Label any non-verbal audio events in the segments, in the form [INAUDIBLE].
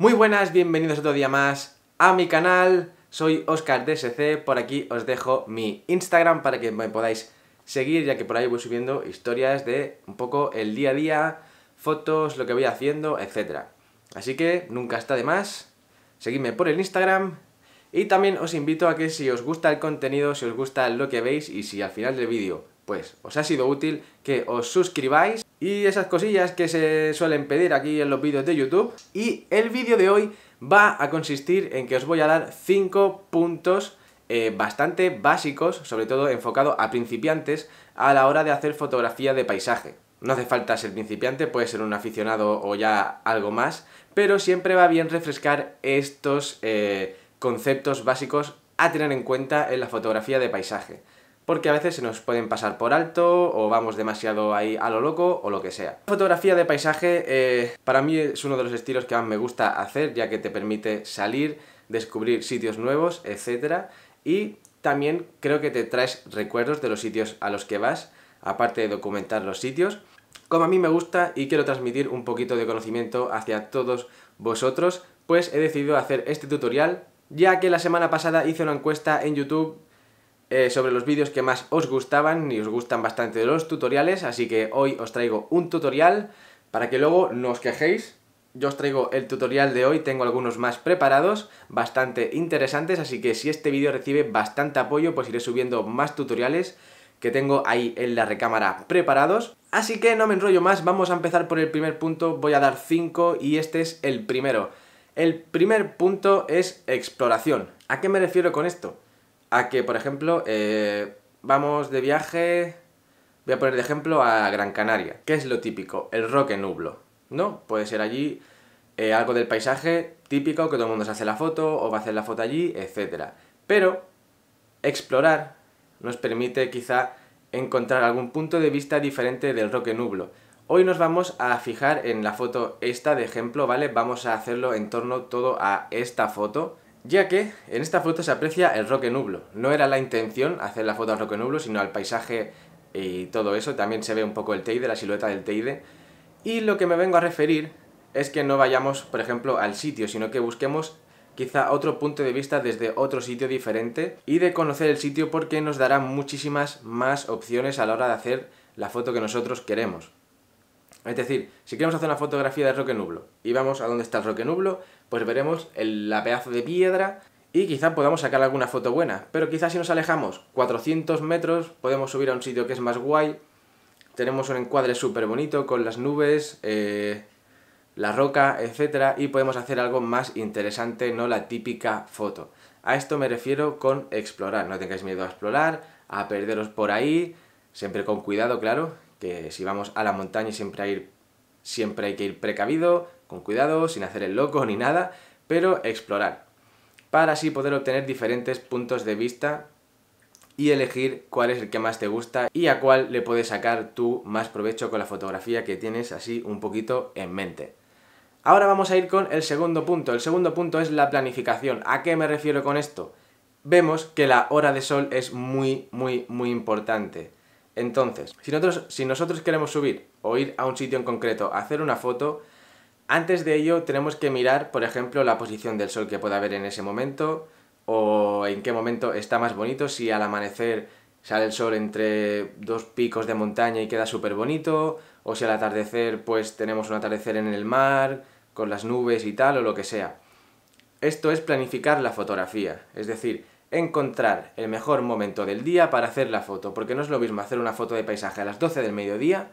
Muy buenas, bienvenidos otro día más a mi canal. Soy Oscar DSC, por aquí os dejo mi Instagram para que me podáis seguir, ya que por ahí voy subiendo historias de un poco el día a día, fotos, lo que voy haciendo, etc. Así que nunca está de más, seguidme por el Instagram y también os invito a que si os gusta el contenido, si os gusta lo que veis y si al final del vídeo pues os ha sido útil, que os suscribáis y esas cosillas que se suelen pedir aquí en los vídeos de YouTube. Y el vídeo de hoy va a consistir en que os voy a dar 5 puntos eh, bastante básicos, sobre todo enfocado a principiantes, a la hora de hacer fotografía de paisaje. No hace falta ser principiante, puede ser un aficionado o ya algo más, pero siempre va bien refrescar estos eh, conceptos básicos a tener en cuenta en la fotografía de paisaje porque a veces se nos pueden pasar por alto o vamos demasiado ahí a lo loco o lo que sea. Fotografía de paisaje eh, para mí es uno de los estilos que más me gusta hacer ya que te permite salir, descubrir sitios nuevos, etc. Y también creo que te traes recuerdos de los sitios a los que vas, aparte de documentar los sitios. Como a mí me gusta y quiero transmitir un poquito de conocimiento hacia todos vosotros, pues he decidido hacer este tutorial ya que la semana pasada hice una encuesta en YouTube eh, sobre los vídeos que más os gustaban y os gustan bastante de los tutoriales, así que hoy os traigo un tutorial para que luego no os quejéis. Yo os traigo el tutorial de hoy, tengo algunos más preparados, bastante interesantes, así que si este vídeo recibe bastante apoyo, pues iré subiendo más tutoriales que tengo ahí en la recámara preparados. Así que no me enrollo más, vamos a empezar por el primer punto, voy a dar 5 y este es el primero. El primer punto es exploración. ¿A qué me refiero con esto? a que, por ejemplo, eh, vamos de viaje, voy a poner de ejemplo a Gran Canaria. que es lo típico? El roque nublo, ¿no? Puede ser allí eh, algo del paisaje típico, que todo el mundo se hace la foto o va a hacer la foto allí, etc. Pero explorar nos permite quizá encontrar algún punto de vista diferente del roque nublo. Hoy nos vamos a fijar en la foto esta de ejemplo, ¿vale? Vamos a hacerlo en torno todo a esta foto ya que en esta foto se aprecia el roque nublo. No era la intención hacer la foto al roque nublo, sino al paisaje y todo eso. También se ve un poco el Teide, la silueta del Teide. Y lo que me vengo a referir es que no vayamos, por ejemplo, al sitio, sino que busquemos quizá otro punto de vista desde otro sitio diferente y de conocer el sitio porque nos dará muchísimas más opciones a la hora de hacer la foto que nosotros queremos. Es decir, si queremos hacer una fotografía de roque nublo y vamos a donde está el roque nublo, pues veremos el, la pedazo de piedra y quizá podamos sacar alguna foto buena. Pero quizás si nos alejamos 400 metros, podemos subir a un sitio que es más guay. Tenemos un encuadre súper bonito con las nubes, eh, la roca, etcétera, y podemos hacer algo más interesante, no la típica foto. A esto me refiero con explorar. No tengáis miedo a explorar, a perderos por ahí, siempre con cuidado, claro, que si vamos a la montaña siempre hay, siempre hay que ir precavido, con cuidado, sin hacer el loco ni nada, pero explorar, para así poder obtener diferentes puntos de vista y elegir cuál es el que más te gusta y a cuál le puedes sacar tú más provecho con la fotografía que tienes así un poquito en mente. Ahora vamos a ir con el segundo punto. El segundo punto es la planificación. ¿A qué me refiero con esto? Vemos que la hora de sol es muy, muy, muy importante. Entonces, si nosotros, si nosotros queremos subir o ir a un sitio en concreto a hacer una foto, antes de ello tenemos que mirar, por ejemplo, la posición del sol que pueda haber en ese momento o en qué momento está más bonito, si al amanecer sale el sol entre dos picos de montaña y queda súper bonito, o si al atardecer pues tenemos un atardecer en el mar, con las nubes y tal, o lo que sea. Esto es planificar la fotografía, es decir, encontrar el mejor momento del día para hacer la foto, porque no es lo mismo hacer una foto de paisaje a las 12 del mediodía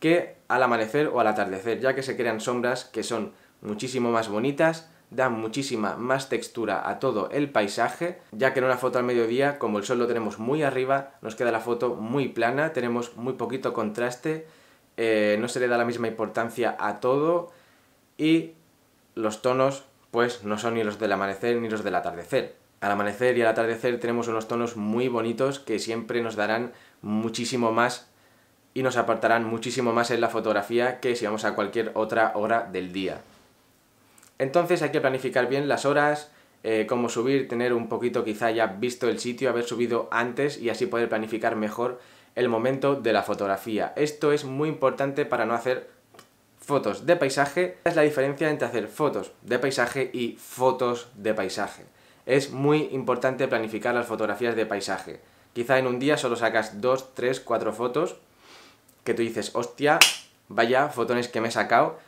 que al amanecer o al atardecer, ya que se crean sombras que son muchísimo más bonitas, dan muchísima más textura a todo el paisaje, ya que en una foto al mediodía, como el sol lo tenemos muy arriba, nos queda la foto muy plana, tenemos muy poquito contraste, eh, no se le da la misma importancia a todo y los tonos pues no son ni los del amanecer ni los del atardecer. Al amanecer y al atardecer tenemos unos tonos muy bonitos que siempre nos darán muchísimo más y nos apartarán muchísimo más en la fotografía que si vamos a cualquier otra hora del día. Entonces hay que planificar bien las horas, eh, cómo subir, tener un poquito quizá ya visto el sitio, haber subido antes y así poder planificar mejor el momento de la fotografía. Esto es muy importante para no hacer fotos de paisaje. es la diferencia entre hacer fotos de paisaje y fotos de paisaje. Es muy importante planificar las fotografías de paisaje. Quizá en un día solo sacas 2, 3, 4 fotos que tú dices, hostia, vaya fotones que me he sacado,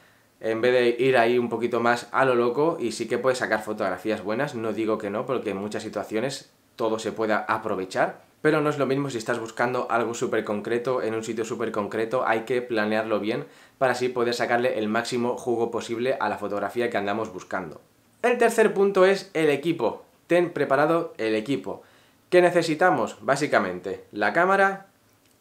en vez de ir ahí un poquito más a lo loco y sí que puedes sacar fotografías buenas, no digo que no, porque en muchas situaciones todo se pueda aprovechar, pero no es lo mismo si estás buscando algo súper concreto en un sitio súper concreto, hay que planearlo bien para así poder sacarle el máximo jugo posible a la fotografía que andamos buscando. El tercer punto es el equipo. Ten preparado el equipo. ¿Qué necesitamos? Básicamente, la cámara,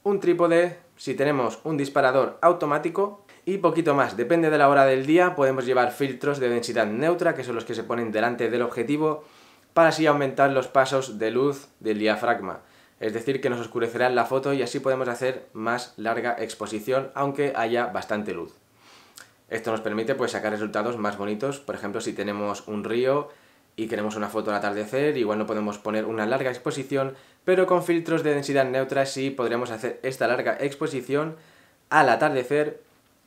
un trípode, si tenemos un disparador automático y poquito más. Depende de la hora del día podemos llevar filtros de densidad neutra, que son los que se ponen delante del objetivo, para así aumentar los pasos de luz del diafragma. Es decir, que nos oscurecerá la foto y así podemos hacer más larga exposición, aunque haya bastante luz. Esto nos permite pues, sacar resultados más bonitos, por ejemplo, si tenemos un río y queremos una foto al atardecer, igual no podemos poner una larga exposición, pero con filtros de densidad neutra sí podremos hacer esta larga exposición al atardecer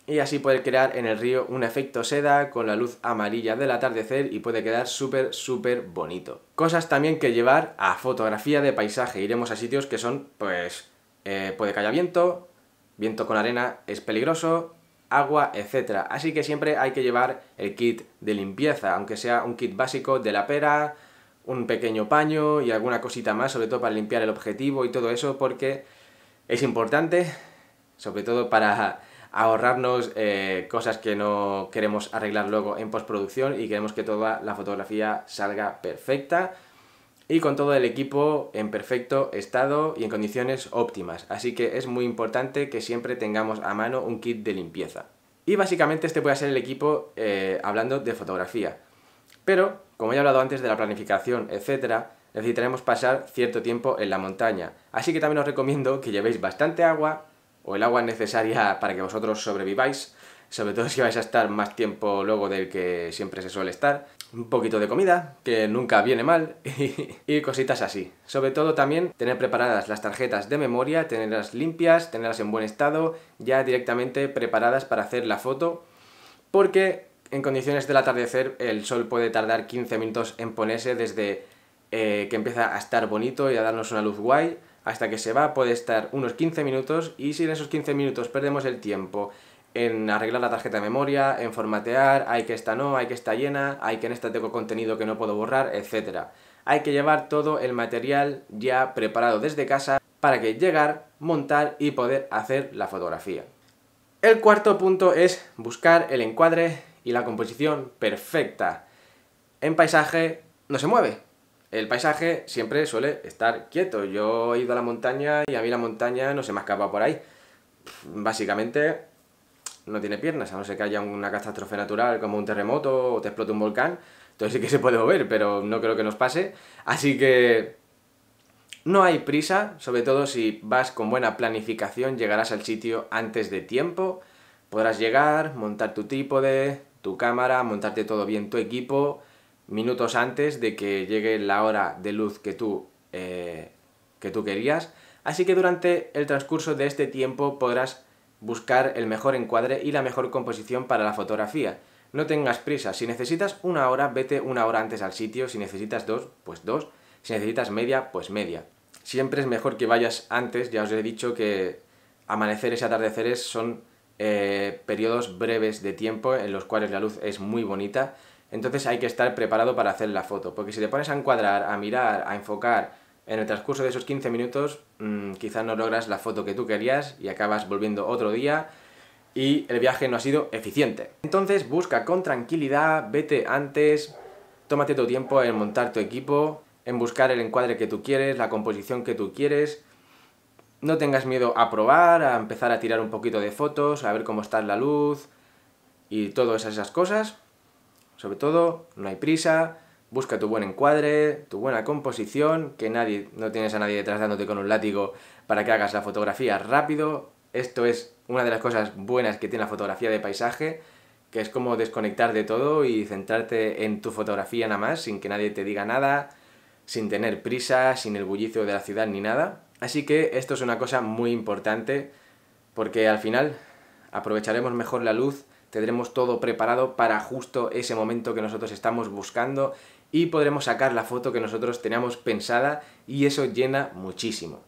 y así poder crear en el río un efecto seda con la luz amarilla del atardecer y puede quedar súper, súper bonito. Cosas también que llevar a fotografía de paisaje. Iremos a sitios que son, pues, eh, puede que haya viento, viento con arena es peligroso, agua, etc. Así que siempre hay que llevar el kit de limpieza, aunque sea un kit básico de la pera, un pequeño paño y alguna cosita más, sobre todo para limpiar el objetivo y todo eso, porque es importante, sobre todo para ahorrarnos eh, cosas que no queremos arreglar luego en postproducción y queremos que toda la fotografía salga perfecta y con todo el equipo en perfecto estado y en condiciones óptimas. Así que es muy importante que siempre tengamos a mano un kit de limpieza. Y básicamente este puede ser el equipo eh, hablando de fotografía. Pero, como ya he hablado antes de la planificación, etcétera, necesitaremos pasar cierto tiempo en la montaña. Así que también os recomiendo que llevéis bastante agua o el agua necesaria para que vosotros sobreviváis, sobre todo si vais a estar más tiempo luego del que siempre se suele estar un poquito de comida, que nunca viene mal, [LAUGHS] y cositas así. Sobre todo también tener preparadas las tarjetas de memoria, tenerlas limpias, tenerlas en buen estado, ya directamente preparadas para hacer la foto, porque en condiciones del atardecer el sol puede tardar 15 minutos en ponerse desde eh, que empieza a estar bonito y a darnos una luz guay, hasta que se va puede estar unos 15 minutos y si en esos 15 minutos perdemos el tiempo en arreglar la tarjeta de memoria, en formatear, hay que esta no, hay que esta llena, hay que en esta tengo contenido que no puedo borrar, etc. Hay que llevar todo el material ya preparado desde casa para que llegar, montar y poder hacer la fotografía. El cuarto punto es buscar el encuadre y la composición perfecta. En paisaje no se mueve. El paisaje siempre suele estar quieto. Yo he ido a la montaña y a mí la montaña no se me escapa por ahí. Básicamente no tiene piernas, a no ser que haya una catástrofe natural como un terremoto o te explote un volcán, entonces sí que se puede mover, pero no creo que nos pase. Así que no hay prisa, sobre todo si vas con buena planificación, llegarás al sitio antes de tiempo, podrás llegar, montar tu trípode, tu cámara, montarte todo bien tu equipo, minutos antes de que llegue la hora de luz que tú, eh, que tú querías. Así que durante el transcurso de este tiempo podrás buscar el mejor encuadre y la mejor composición para la fotografía. No tengas prisa, si necesitas una hora, vete una hora antes al sitio, si necesitas dos, pues dos, si necesitas media, pues media. Siempre es mejor que vayas antes, ya os he dicho que amaneceres y atardeceres son eh, periodos breves de tiempo en los cuales la luz es muy bonita, entonces hay que estar preparado para hacer la foto, porque si te pones a encuadrar, a mirar, a enfocar, en el transcurso de esos 15 minutos mm, quizás no logras la foto que tú querías y acabas volviendo otro día y el viaje no ha sido eficiente. Entonces busca con tranquilidad, vete antes, tómate tu tiempo en montar tu equipo, en buscar el encuadre que tú quieres, la composición que tú quieres. No tengas miedo a probar, a empezar a tirar un poquito de fotos, a ver cómo está la luz y todas esas cosas. Sobre todo, no hay prisa, Busca tu buen encuadre, tu buena composición, que nadie, no tienes a nadie detrás dándote con un látigo para que hagas la fotografía rápido. Esto es una de las cosas buenas que tiene la fotografía de paisaje, que es como desconectar de todo y centrarte en tu fotografía nada más, sin que nadie te diga nada, sin tener prisa, sin el bullicio de la ciudad ni nada. Así que esto es una cosa muy importante, porque al final aprovecharemos mejor la luz, tendremos todo preparado para justo ese momento que nosotros estamos buscando y podremos sacar la foto que nosotros teníamos pensada y eso llena muchísimo.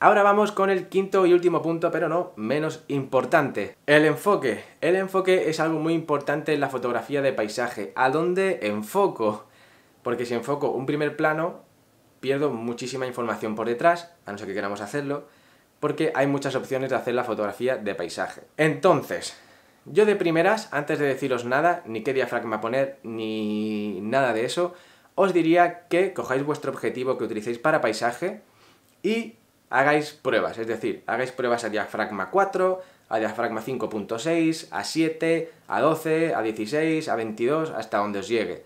Ahora vamos con el quinto y último punto, pero no menos importante. El enfoque. El enfoque es algo muy importante en la fotografía de paisaje. ¿A dónde enfoco? Porque si enfoco un primer plano, pierdo muchísima información por detrás, a no ser que queramos hacerlo, porque hay muchas opciones de hacer la fotografía de paisaje. Entonces, yo de primeras, antes de deciros nada, ni qué diafragma poner, ni, nada de eso, os diría que cojáis vuestro objetivo que utilicéis para paisaje y hagáis pruebas, es decir, hagáis pruebas a diafragma 4, a diafragma 5.6, a 7, a 12, a 16, a 22, hasta donde os llegue.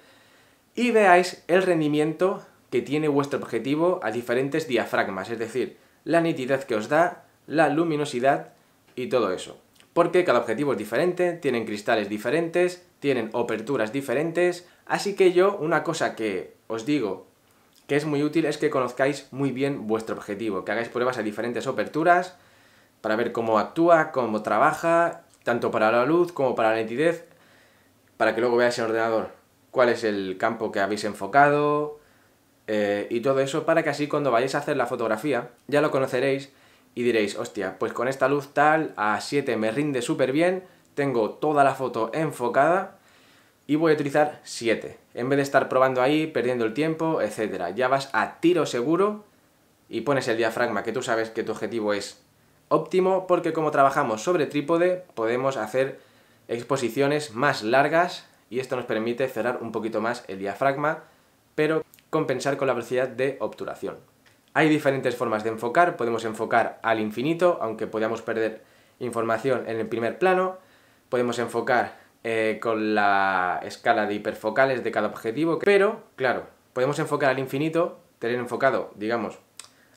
Y veáis el rendimiento que tiene vuestro objetivo a diferentes diafragmas, es decir, la nitidez que os da, la luminosidad y todo eso porque cada objetivo es diferente, tienen cristales diferentes, tienen aperturas diferentes, así que yo una cosa que os digo que es muy útil es que conozcáis muy bien vuestro objetivo, que hagáis pruebas a diferentes aperturas para ver cómo actúa, cómo trabaja, tanto para la luz como para la nitidez, para que luego veáis en ordenador cuál es el campo que habéis enfocado eh, y todo eso para que así cuando vayáis a hacer la fotografía ya lo conoceréis y diréis, hostia, pues con esta luz tal, a 7 me rinde súper bien, tengo toda la foto enfocada y voy a utilizar 7. En vez de estar probando ahí, perdiendo el tiempo, etcétera, Ya vas a tiro seguro y pones el diafragma que tú sabes que tu objetivo es óptimo porque como trabajamos sobre trípode podemos hacer exposiciones más largas y esto nos permite cerrar un poquito más el diafragma pero compensar con la velocidad de obturación. Hay diferentes formas de enfocar, podemos enfocar al infinito, aunque podamos perder información en el primer plano, podemos enfocar eh, con la escala de hiperfocales de cada objetivo, pero, claro, podemos enfocar al infinito, tener enfocado, digamos,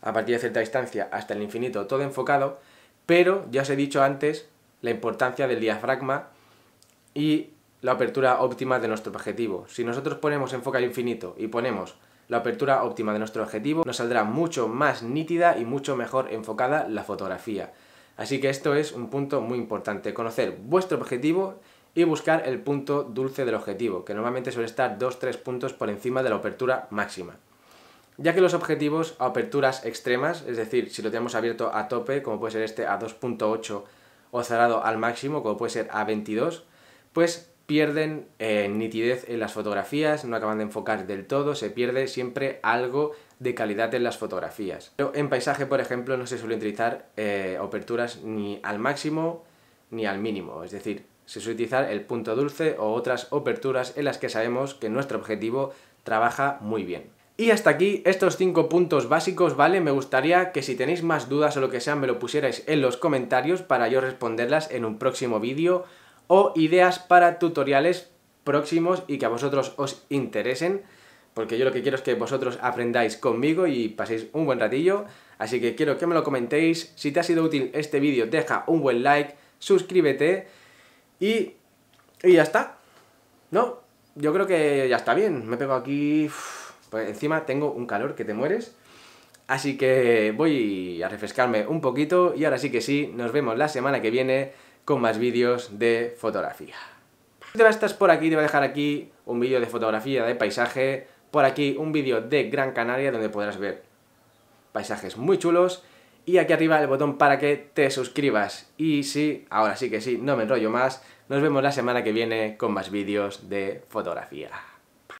a partir de cierta distancia hasta el infinito, todo enfocado, pero ya os he dicho antes la importancia del diafragma y la apertura óptima de nuestro objetivo. Si nosotros ponemos enfoque al infinito y ponemos la apertura óptima de nuestro objetivo, nos saldrá mucho más nítida y mucho mejor enfocada la fotografía. Así que esto es un punto muy importante, conocer vuestro objetivo y buscar el punto dulce del objetivo, que normalmente suele estar 2-3 puntos por encima de la apertura máxima. Ya que los objetivos a aperturas extremas, es decir, si lo tenemos abierto a tope, como puede ser este a 2.8 o cerrado al máximo, como puede ser a 22, pues pierden eh, nitidez en las fotografías, no acaban de enfocar del todo, se pierde siempre algo de calidad en las fotografías. Pero en paisaje, por ejemplo, no se suelen utilizar aperturas eh, ni al máximo ni al mínimo, es decir, se suele utilizar el punto dulce o otras aperturas en las que sabemos que nuestro objetivo trabaja muy bien. Y hasta aquí estos cinco puntos básicos, ¿vale? Me gustaría que si tenéis más dudas o lo que sea me lo pusierais en los comentarios para yo responderlas en un próximo vídeo o ideas para tutoriales próximos y que a vosotros os interesen, porque yo lo que quiero es que vosotros aprendáis conmigo y paséis un buen ratillo, así que quiero que me lo comentéis, si te ha sido útil este vídeo deja un buen like, suscríbete y, y ya está, ¿no? Yo creo que ya está bien, me pego aquí, pues encima tengo un calor que te mueres, así que voy a refrescarme un poquito y ahora sí que sí, nos vemos la semana que viene con más vídeos de fotografía. Si te estás por aquí, te voy a dejar aquí un vídeo de fotografía de paisaje, por aquí un vídeo de Gran Canaria donde podrás ver paisajes muy chulos y aquí arriba el botón para que te suscribas. Y sí, ahora sí que sí, no me enrollo más, nos vemos la semana que viene con más vídeos de fotografía.